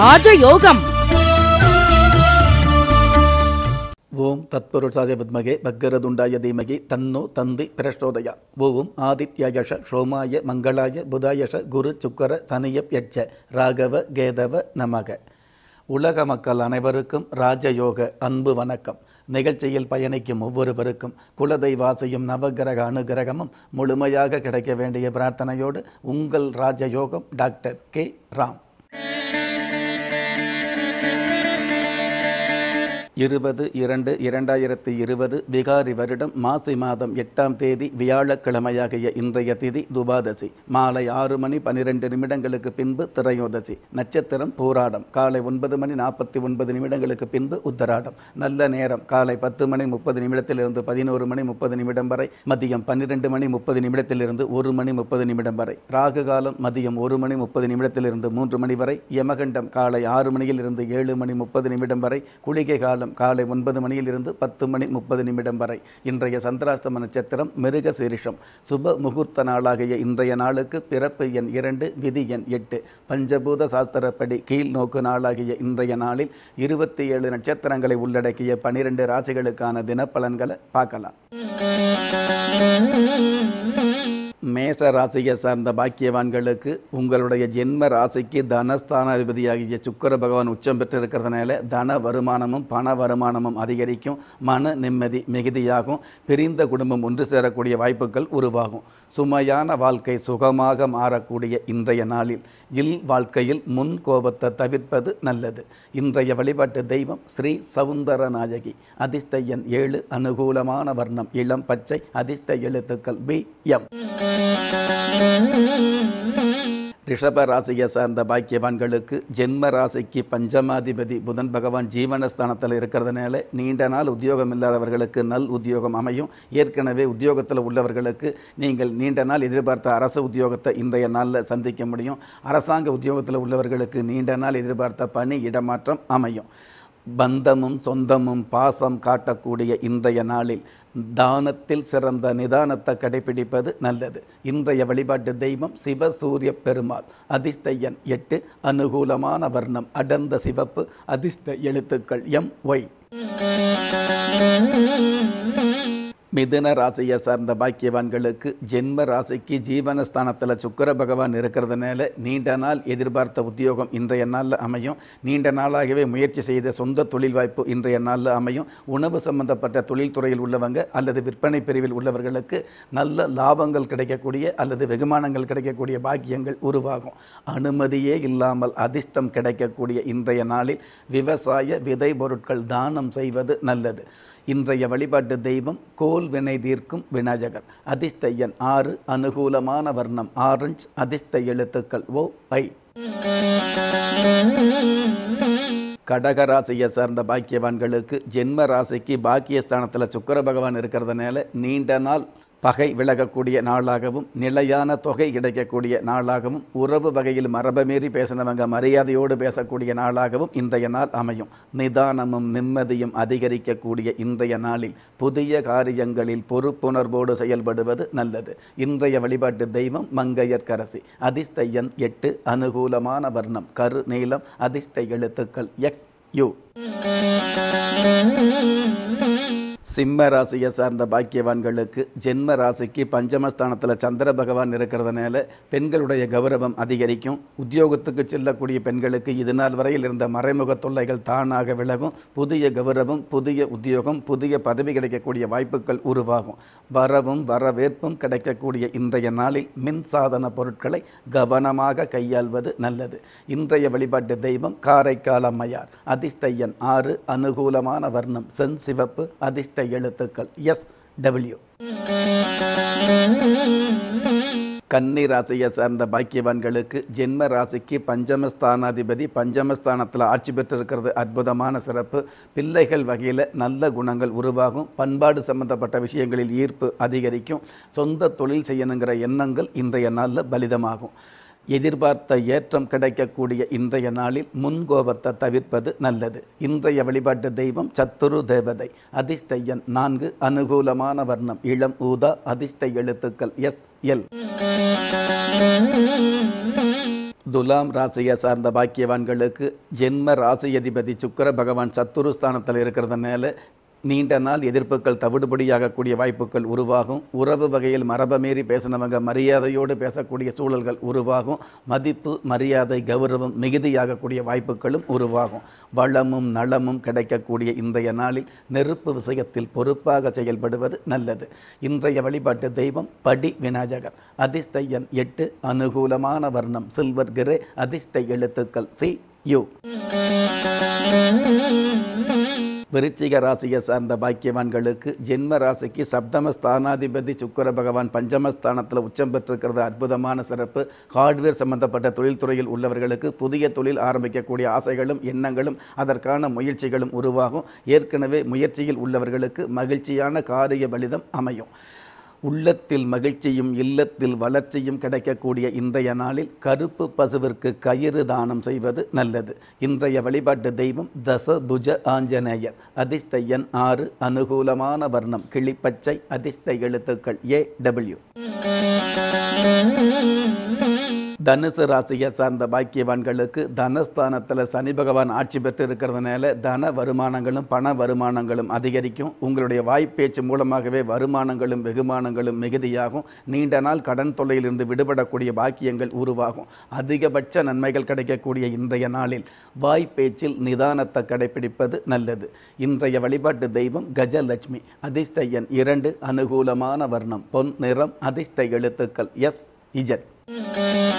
ராஜயோகம் ஓம் தத்புருஷாய வித்மகே பக்கரதுண்டாய தீமகி தன்னோ தந்தி பிரஷ்டோதயா ஓம் ஆதித்யயஷ சோமாய மங்களாய புதாயஷ குரு சுக்கர சனிய யட்ச ராகவ கேதவ நமக உலக மக்கள் அனைவருக்கும் ராஜயோக அன்பு வணக்கம் நிகழ்ச்சியில் பயணிக்கும் ஒவ்வொருவருக்கும் குலதெய்வாசையும் நவகிரக அனுகிரகமும் முழுமையாக கிடைக்க வேண்டிய பிரார்த்தனையோடு உங்கள் ராஜயோகம் டாக்டர் கே ராம் இருபது இரண்டு இரண்டாயிரத்தி இருபது பிகாரி வருடம் மாசி மாதம் எட்டாம் தேதி வியாழக்கிழமையாகிய இன்றைய திதி துபாதசி மாலை ஆறு மணி பனிரெண்டு நிமிடங்களுக்கு பின்பு திரையோதசி நட்சத்திரம் போராடம் காலை ஒன்பது மணி நாற்பத்தி ஒன்பது நிமிடங்களுக்கு பின்பு உத்தராடம் நல்ல நேரம் காலை பத்து மணி முப்பது நிமிடத்திலிருந்து பதினோரு மணி முப்பது நிமிடம் வரை மதியம் பன்னிரெண்டு மணி முப்பது நிமிடத்திலிருந்து ஒரு மணி முப்பது நிமிடம் வரை ராகு காலம் மதியம் ஒரு மணி முப்பது நிமிடத்திலிருந்து மூன்று மணி வரை யமகண்டம் காலை ஆறு மணியிலிருந்து ஏழு மணி முப்பது நிமிடம் வரை குளிகை காலம் காலம் காலை ஒன்பது மணியிலிருந்து பத்து மணி முப்பது நிமிடம் வரை இன்றைய சந்திராஷ்டம நட்சத்திரம் மிருக சீரிஷம் சுப முகூர்த்த நாளாகிய இன்றைய நாளுக்கு பிறப்பு எண் இரண்டு விதி எண் எட்டு பஞ்சபூத சாஸ்திரப்படி கீழ் நோக்கு நாளாகிய இன்றைய நாளில் இருபத்தி ஏழு நட்சத்திரங்களை உள்ளடக்கிய பனிரெண்டு ராசிகளுக்கான தினப்பலன்களை பார்க்கலாம் மேஷ ராசியை சார்ந்த பாக்கியவான்களுக்கு உங்களுடைய ஜென்ம ராசிக்கு தனஸ்தானாதிபதியாகிய சுக்கர பகவான் உச்சம் பெற்றிருக்கிறதுனால தன வருமானமும் பண வருமானமும் அதிகரிக்கும் மன நிம்மதி மிகுதியாகும் பிரிந்த குடும்பம் ஒன்று சேரக்கூடிய வாய்ப்புகள் உருவாகும் சுமையான வாழ்க்கை சுகமாக மாறக்கூடிய இன்றைய நாளில் இல் வாழ்க்கையில் முன் கோபத்தை தவிர்ப்பது நல்லது இன்றைய வழிபாட்டு தெய்வம் ஸ்ரீ சவுந்தரநாயகி அதிர்ஷ்ட எண் ஏழு அனுகூலமான வர்ணம் இளம் பச்சை அதிர்ஷ்ட எழுத்துக்கள் பி எம் ரிஷப ராசியை சார்ந்த பாக்கியவான்களுக்கு ஜென்ம ராசிக்கு பஞ்சமாதிபதி புதன் பகவான் ஜீவனஸ்தானத்தில் இருக்கிறதுனால நீண்ட நாள் உத்தியோகம் இல்லாதவர்களுக்கு நல் உத்தியோகம் அமையும் ஏற்கனவே உத்தியோகத்தில் உள்ளவர்களுக்கு நீங்கள் நீண்ட நாள் எதிர்பார்த்த அரசு உத்தியோகத்தை இன்றைய நாளில் சந்திக்க முடியும் அரசாங்க உத்தியோகத்தில் உள்ளவர்களுக்கு நீண்ட நாள் எதிர்பார்த்த பணி இடமாற்றம் அமையும் பந்தமும் சொந்தமும் பாசம் காட்டக்கூடிய இன்றைய நாளில் தானத்தில் சிறந்த நிதானத்தை கடைபிடிப்பது நல்லது இன்றைய வழிபாட்டு தெய்வம் சிவ சூரிய பெருமாள் அதிர்ஷ்ட எண் எட்டு அனுகூலமான வர்ணம் அடர்ந்த சிவப்பு அதிர்ஷ்ட எழுத்துக்கள் எம் ஒய் மிதுன ராசியை சார்ந்த பாக்கியவான்களுக்கு ஜென்ம ராசிக்கு ஜீவனஸ்தானத்தில் சுக்கர பகவான் இருக்கிறதுனால நீண்ட நாள் எதிர்பார்த்த உத்தியோகம் இன்றைய நாளில் அமையும் நீண்ட நாளாகவே முயற்சி செய்த சொந்த தொழில் வாய்ப்பு இன்றைய நாளில் அமையும் உணவு சம்பந்தப்பட்ட தொழில்துறையில் உள்ளவங்க அல்லது விற்பனை பிரிவில் உள்ளவர்களுக்கு நல்ல லாபங்கள் கிடைக்கக்கூடிய அல்லது வெகுமானங்கள் கிடைக்கக்கூடிய பாக்கியங்கள் உருவாகும் அனுமதியே இல்லாமல் அதிர்ஷ்டம் கிடைக்கக்கூடிய இன்றைய நாளில் விவசாய விதை பொருட்கள் தானம் செய்வது நல்லது இன்றைய வழிபாட்டு தெய்வம் கோல் வினை தீர்க்கும் விநாயகர் அதிர்ஷ்ட எண் ஆறு அனுகூலமான வர்ணம் ஆரஞ்சு அதிர்ஷ்ட எழுத்துக்கள் ஓ ஐ கடகராசியை சார்ந்த பாக்கியவான்களுக்கு ஜென்ம ராசிக்கு பாக்கியஸ்தானத்தில் சுக்கர பகவான் இருக்கிறதுனால நீண்ட நாள் பகை விலகக்கூடிய நாளாகவும் நிலையான தொகை கிடைக்கக்கூடிய நாளாகவும் உறவு வகையில் மரபமீறி பேசினவங்க மரியாதையோடு பேசக்கூடிய நாளாகவும் இன்றைய நாள் அமையும் நிதானமும் நிம்மதியும் அதிகரிக்கக்கூடிய இன்றைய நாளில் புதிய காரியங்களில் பொறுப்புணர்வோடு செயல்படுவது நல்லது இன்றைய வழிபாட்டு தெய்வம் மங்கையர்கரசி அதிர்ஷ்ட எண் எட்டு அனுகூலமான வர்ணம் கரு நீளம் அதிர்ஷ்ட எழுத்துக்கள் எக்ஸ் யூ சிம்ம ராசியை சார்ந்த பாக்கியவான்களுக்கு ஜென்ம ராசிக்கு பஞ்சமஸ்தானத்தில் சந்திர பகவான் இருக்கிறதுனால பெண்களுடைய கௌரவம் அதிகரிக்கும் உத்தியோகத்துக்கு செல்லக்கூடிய பெண்களுக்கு இது நாள் வரையில் இருந்த மறைமுக தொல்லைகள் தானாக விலகும் புதிய கௌரவம் புதிய உத்தியோகம் புதிய பதவி கிடைக்கக்கூடிய வாய்ப்புகள் உருவாகும் வரவும் வரவேற்பும் கிடைக்கக்கூடிய இன்றைய நாளில் மின் சாதன பொருட்களை கவனமாக கையாள்வது நல்லது இன்றைய வழிபாட்டு தெய்வம் காரைக்கால் அம்மையார் அதிஷ்டையன் ஆறு அனுகூலமான வர்ணம் சென் சிவப்பு அதிஷ்ட எழுத்துக்கள் எஸ் டபிள்யூ கன்னி ராசியை சார்ந்த பாக்கியவான்களுக்கு ஜென்ம ராசிக்கு பஞ்சமஸ்தானாதிபதி பஞ்சமஸ்தானத்தில் ஆட்சி பெற்றிருக்கிறது அற்புதமான சிறப்பு பிள்ளைகள் வகையில் நல்ல குணங்கள் உருவாகும் பண்பாடு சம்பந்தப்பட்ட விஷயங்களில் ஈர்ப்பு அதிகரிக்கும் சொந்த தொழில் செய்யணுங்கிற எண்ணங்கள் இன்றைய நாளில் பலிதமாகும் எதிர்பார்த்த ஏற்றம் கிடைக்கக்கூடிய இன்றைய நாளில் முன்கோபத்தை தவிர்ப்பது நல்லது இன்றைய வழிபாட்டு தெய்வம் சத்துரு தேவதை அதிர்ஷ்டையன் நான்கு அனுகூலமான வர்ணம் இளம் ஊதா அதிஷ்டை எழுத்துக்கள் எஸ் எல் துலாம் ராசியை சார்ந்த பாக்கியவான்களுக்கு ஜென்ம அதிபதி சுக்கர பகவான் சத்துருஸ்தானத்தில் இருக்கிறதுனால நீண்ட நாள் எதிர்ப்புகள் தவிடுபடியாகக்கூடிய வாய்ப்புகள் உருவாகும் உறவு வகையில் மரபை மீறி பேசினவங்க மரியாதையோடு பேசக்கூடிய சூழல்கள் உருவாகும் மதிப்பு மரியாதை கௌரவம் மிகுதியாகக்கூடிய வாய்ப்புகளும் உருவாகும் வளமும் நலமும் கிடைக்கக்கூடிய இன்றைய நாளில் நெருப்பு விஷயத்தில் பொறுப்பாக செயல்படுவது நல்லது இன்றைய வழிபாட்டு தெய்வம் படி விநாயகர் அதிர்ஷ்டையன் எட்டு அனுகூலமான வர்ணம் சில்வர் கிரே அதிர்ஷ்ட எழுத்துக்கள் சி யூ விருச்சிக ராசியை சார்ந்த பாக்கியவான்களுக்கு ஜென்ம ராசிக்கு சப்தம ஸ்தானாதிபதி சுக்கர பகவான் பஞ்சமஸ்தானத்தில் உச்சம் பெற்றிருக்கிறது அற்புதமான சிறப்பு ஹார்ட்வேர் சம்பந்தப்பட்ட தொழில்துறையில் உள்ளவர்களுக்கு புதிய தொழில் ஆரம்பிக்கக்கூடிய ஆசைகளும் எண்ணங்களும் அதற்கான முயற்சிகளும் உருவாகும் ஏற்கனவே முயற்சியில் உள்ளவர்களுக்கு மகிழ்ச்சியான காரிய பலிதம் அமையும் உள்ளத்தில் மகிழ்ச்சியும் இல்லத்தில் வளர்ச்சியும் கிடைக்கக்கூடிய இன்றைய நாளில் கருப்பு பசுவிற்கு கயிறு தானம் செய்வது நல்லது இன்றைய வழிபாட்டு தெய்வம் தசதுஜ ஆஞ்சநேயர் அதிர்ஷ்ட எண் ஆறு அனுகூலமான வர்ணம் கிளிப்பச்சை அதிர்ஷ்ட எழுத்துக்கள் ஏ டபிள்யூ தனுசு ராசியை சார்ந்த பாக்கியவான்களுக்கு தனஸ்தானத்தில் சனி பகவான் ஆட்சி பெற்று இருக்கிறதுனால தன வருமானங்களும் பண வருமானங்களும் அதிகரிக்கும் உங்களுடைய வாய்ப்பேச்சு மூலமாகவே வருமானங்களும் வெகுமானங்களும் மிகுதியாகும் நீண்ட நாள் கடன் தொலையிலிருந்து விடுபடக்கூடிய பாக்கியங்கள் உருவாகும் அதிகபட்ச நன்மைகள் கிடைக்கக்கூடிய இன்றைய நாளில் வாய்ப்பேச்சில் நிதானத்தை கடைபிடிப்பது நல்லது இன்றைய வழிபாட்டு தெய்வம் கஜலட்சுமி அதிர்ஷ்ட எண் இரண்டு அனுகூலமான வர்ணம் பொன் நிறம் அதிர்ஷ்ட எழுத்துக்கள் எஸ் இஜட் Mm-hmm.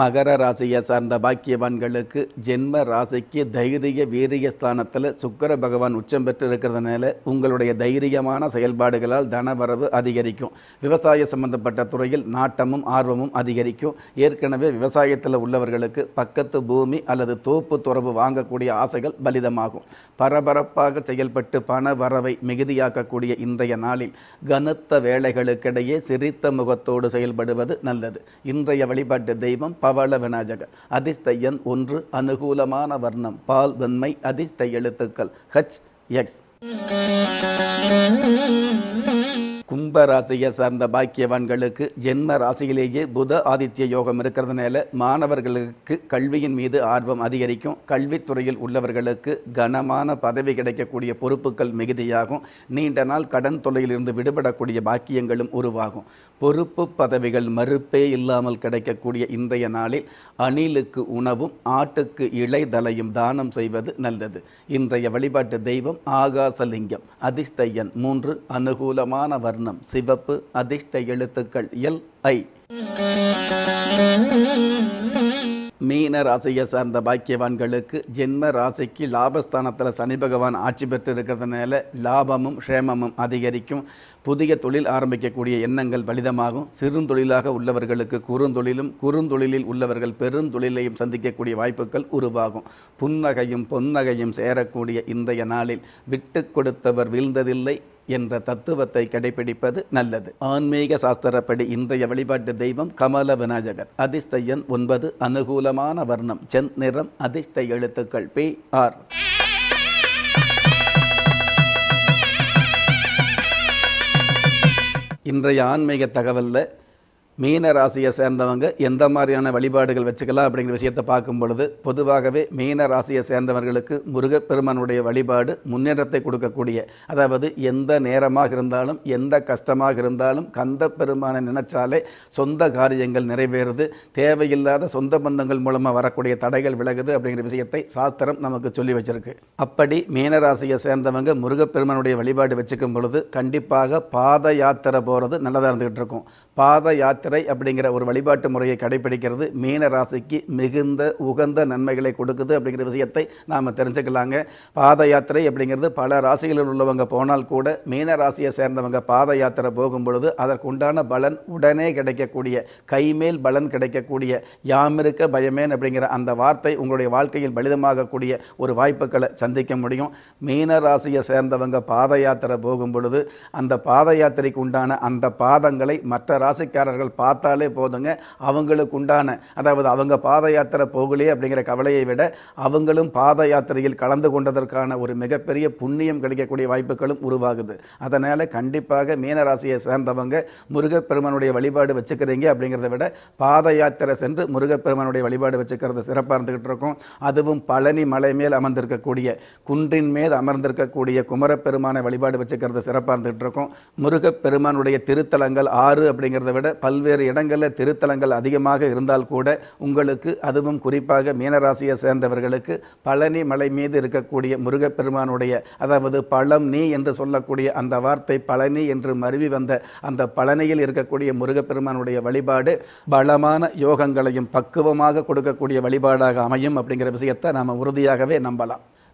மகர ராசியை சார்ந்த பாக்கியவான்களுக்கு ஜென்ம ராசிக்கு தைரிய வீரிய ஸ்தானத்தில் சுக்கர பகவான் உச்சம் பெற்று இருக்கிறதுனால உங்களுடைய தைரியமான செயல்பாடுகளால் தனவரவு அதிகரிக்கும் விவசாய சம்பந்தப்பட்ட துறையில் நாட்டமும் ஆர்வமும் அதிகரிக்கும் ஏற்கனவே விவசாயத்தில் உள்ளவர்களுக்கு பக்கத்து பூமி அல்லது தோப்பு துறவு வாங்கக்கூடிய ஆசைகள் பலிதமாகும் பரபரப்பாக செயல்பட்டு பண வரவை மிகுதியாக்கக்கூடிய இன்றைய நாளில் கனத்த வேலைகளுக்கிடையே சிரித்த முகத்தோடு செயல்படுவது நல்லது இன்றைய வழிபாட்டு தெய்வம் பவள விநாயகர் அதிர்ஷ்டயன் ஒன்று அனுகூலமான வர்ணம் பால் வெண்மை அதிர்ஷ்ட எழுத்துக்கள் ஹச் எக்ஸ் கும்ப ராசியை சார்ந்த பாக்கியவான்களுக்கு ஜென்ம ராசியிலேயே புத ஆதித்ய யோகம் இருக்கிறதுனால மாணவர்களுக்கு கல்வியின் மீது ஆர்வம் அதிகரிக்கும் கல்வித்துறையில் உள்ளவர்களுக்கு கனமான பதவி கிடைக்கக்கூடிய பொறுப்புகள் மிகுதியாகும் நீண்ட நாள் கடன் தொல்லையிலிருந்து விடுபடக்கூடிய பாக்கியங்களும் உருவாகும் பொறுப்பு பதவிகள் மறுப்பே இல்லாமல் கிடைக்கக்கூடிய இன்றைய நாளில் அணிலுக்கு உணவும் ஆட்டுக்கு இலைதலையும் தானம் செய்வது நல்லது இன்றைய வழிபாட்டு தெய்வம் ஆகாசலிங்கம் அதிஷ்டையன் மூன்று அனுகூலமான வர்ணம் வண்ணம் சிவப்பு அதிர்ஷ்ட எழுத்துக்கள் எல் ஐ மீன ராசியை சார்ந்த பாக்கியவான்களுக்கு ஜென்ம ராசிக்கு லாபஸ்தானத்தில் சனி பகவான் ஆட்சி பெற்று இருக்கிறதுனால லாபமும் க்ஷேமமும் அதிகரிக்கும் புதிய தொழில் ஆரம்பிக்கக்கூடிய எண்ணங்கள் பலிதமாகும் சிறுந்தொழிலாக உள்ளவர்களுக்கு குறுந்தொழிலும் குறுந்தொழிலில் உள்ளவர்கள் பெருந்தொழிலையும் சந்திக்கக்கூடிய வாய்ப்புகள் உருவாகும் புன்னகையும் பொன்னகையும் சேரக்கூடிய இன்றைய நாளில் விட்டு கொடுத்தவர் வீழ்ந்ததில்லை என்ற தத்துவத்தை கடைபிடிப்பது நல்லது ஆன்மீக சாஸ்திரப்படி இன்றைய வழிபாட்டு தெய்வம் கமல விநாயகர் அதிஷ்டையன் ஒன்பது அனுகூலமான வர்ணம் சென் நிறம் அதிர்ஷ்ட எழுத்துக்கள் பி ஆர் இன்றைய ஆன்மீக தகவலில் மீன ராசியை சேர்ந்தவங்க எந்த மாதிரியான வழிபாடுகள் வச்சுக்கலாம் அப்படிங்கிற விஷயத்தை பார்க்கும் பொழுது பொதுவாகவே மீன ராசியை சேர்ந்தவர்களுக்கு முருகப்பெருமானுடைய வழிபாடு முன்னேற்றத்தை கொடுக்கக்கூடிய அதாவது எந்த நேரமாக இருந்தாலும் எந்த கஷ்டமாக இருந்தாலும் கந்த பெருமானை நினைச்சாலே சொந்த காரியங்கள் நிறைவேறுது தேவையில்லாத சொந்த பந்தங்கள் மூலமாக வரக்கூடிய தடைகள் விலகுது அப்படிங்கிற விஷயத்தை சாஸ்திரம் நமக்கு சொல்லி வச்சிருக்கு அப்படி மீனராசியை சேர்ந்தவங்க முருகப்பெருமானுடைய வழிபாடு வச்சுக்கும் பொழுது கண்டிப்பாக பாத யாத்திரை போகிறது நல்லதாக இருந்துகிட்டு இருக்கும் பாத யாத்திரை யாத்திரை அப்படிங்கிற ஒரு வழிபாட்டு முறையை கடைபிடிக்கிறது மீன ராசிக்கு மிகுந்த உகந்த நன்மைகளை கொடுக்குது அப்படிங்கிற விஷயத்தை நாம் தெரிஞ்சுக்கலாங்க பாத யாத்திரை அப்படிங்கிறது பல ராசிகளில் உள்ளவங்க போனால் கூட மீன ராசியை சேர்ந்தவங்க பாத யாத்திரை போகும் பொழுது அதற்குண்டான பலன் உடனே கிடைக்கக்கூடிய கைமேல் பலன் கிடைக்கக்கூடிய யாமிருக்க பயமேன் அப்படிங்கிற அந்த வார்த்தை உங்களுடைய வாழ்க்கையில் பலிதமாகக்கூடிய ஒரு வாய்ப்புகளை சந்திக்க முடியும் மீன ராசியை சேர்ந்தவங்க பாத யாத்திரை போகும் பொழுது அந்த பாத யாத்திரைக்கு உண்டான அந்த பாதங்களை மற்ற ராசிக்காரர்கள் பார்த்தாலே போதுங்க அவங்களுக்கு உண்டான அதாவது அவங்க பாத யாத்திரை போகலையே அப்படிங்கிற கவலையை விட அவங்களும் பாத யாத்திரையில் கலந்து கொண்டதற்கான ஒரு மிகப்பெரிய புண்ணியம் கிடைக்கக்கூடிய வாய்ப்புகளும் உருவாகுது அதனால் கண்டிப்பாக மீனராசியை சேர்ந்தவங்க முருகப்பெருமானுடைய வழிபாடு வச்சுக்கிறீங்க அப்படிங்கிறத விட பாத யாத்திரை சென்று முருகப்பெருமானுடைய வழிபாடு வச்சுக்கிறது சிறப்பாக இருந்துக்கிட்டு இருக்கும் அதுவும் பழனி மலை மேல் அமர்ந்திருக்கக்கூடிய குன்றின் மேல் அமர்ந்திருக்கக்கூடிய குமரப்பெருமான வழிபாடு வச்சுக்கிறது சிறப்பாக இருந்துகிட்டு இருக்கும் முருகப்பெருமானுடைய திருத்தலங்கள் ஆறு அப்படிங்கிறத விட பல்வேறு பல்வேறு இடங்களில் திருத்தலங்கள் அதிகமாக இருந்தால் கூட உங்களுக்கு அதுவும் குறிப்பாக மீனராசியை சேர்ந்தவர்களுக்கு பழனி மலை மீது இருக்கக்கூடிய முருகப்பெருமானுடைய அதாவது பழம் நீ என்று சொல்லக்கூடிய அந்த வார்த்தை பழனி என்று மருவி வந்த அந்த பழனியில் இருக்கக்கூடிய முருகப்பெருமானுடைய வழிபாடு பலமான யோகங்களையும் பக்குவமாக கொடுக்கக்கூடிய வழிபாடாக அமையும் அப்படிங்கிற விஷயத்தை நாம் உறுதியாகவே நம்பலாம்